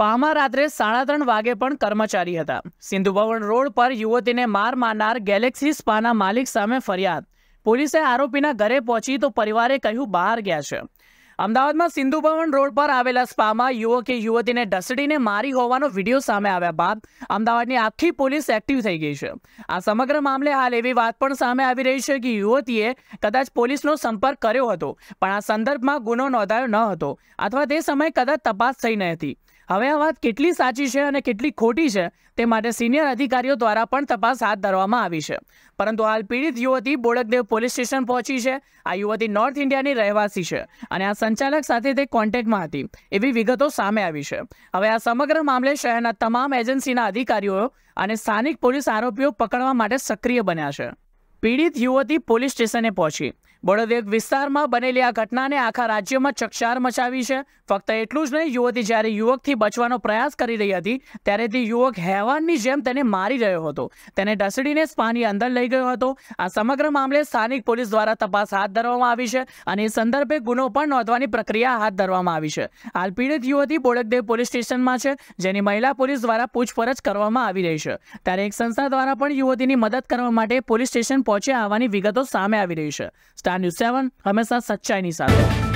પામા રાત્રે સાડા ત્રણ વાગે પણ કર્મચારી હતા સિંધુ ભવન રોડ પર યુવતીને માર મારનાર ગેલેક્સી સ્પાના માલિક સામે ફરિયાદ પોલીસે આરોપીના ઘરે પહોંચી તો પરિવારે કહ્યું બહાર ગયા છે અમદાવાદમાં સિંધુ ભવન રોડ પર આવેલા સ્પામાં યુવકે યુવતીને ઢસડીને મારી હોવાનો વિડીયો સામે આવ્યા બાદ અમદાવાદની આખી પોલીસ એક્ટિવ થઈ ગઈ છે આ સમગ્ર મામલે હાલ એવી વાત પણ સામે આવી રહી છે કે યુવતીએ કદાચ પોલીસનો સંપર્ક કર્યો હતો પણ આ સંદર્ભમાં ગુનો નોંધાયો ન હતો અથવા તે સમયે કદાચ તપાસ થઈ ન હતી હવે આ વાત કેટલી સાચી છે અને કેટલી ખોટી છે તે માટે સિનિયર અધિકારીઓ દ્વારા પણ તપાસ હાથ ધરવામાં આવી છે પરંતુ હાલ પીડિત યુવતી બોડકદેવ પોલીસ સ્ટેશન પહોંચી છે આ યુવતી નોર્થ ઇન્ડિયાની રહેવાસી છે અને આ સંચાલક સાથે તે કોન્ટેક્ટમાં હતી એવી વિગતો સામે આવી છે હવે આ સમગ્ર મામલે શહેરના તમામ એજન્સીના અધિકારીઓ અને સ્થાનિક પોલીસ આરોપીઓ પકડવા માટે સક્રિય બન્યા છે પીડિત યુવતી પોલીસ સ્ટેશને પહોંચી બળદ વિસ્તારમાં બનેલી આ ઘટનાને આખા રાજ્યમાં ચકચાર મચાવી છે ફક્ત એટલું જ નહીં યુવતી જ્યારે યુવકથી બચવાનો પ્રયાસ કરી રહી હતી ત્યારે તે યુવક હેવાનની જેમ તેને મારી રહ્યો હતો તેને ઢસડીને સ્પાની અંદર લઈ ગયો હતો આ સમગ્ર મામલે સ્થાનિક પોલીસ દ્વારા તપાસ હાથ ધરવામાં આવી છે અને એ સંદર્ભે ગુનો પણ નોંધવાની પ્રક્રિયા હાથ ધરવામાં આવી છે હાલ પીડિત યુવતી બોડકદેવ પોલીસ સ્ટેશનમાં છે જેની મહિલા પોલીસ દ્વારા પૂછપરછ કરવામાં આવી રહી છે ત્યારે એક સંસ્થા દ્વારા પણ યુવતીની મદદ કરવા માટે પોલીસ સ્ટેશન પહોંચ્યા આવવાની વિગતો સામે આવી રહી છે સ્ટાર ન્યૂઝ સેવન હંમેશા સચ્ચાઈની સાથે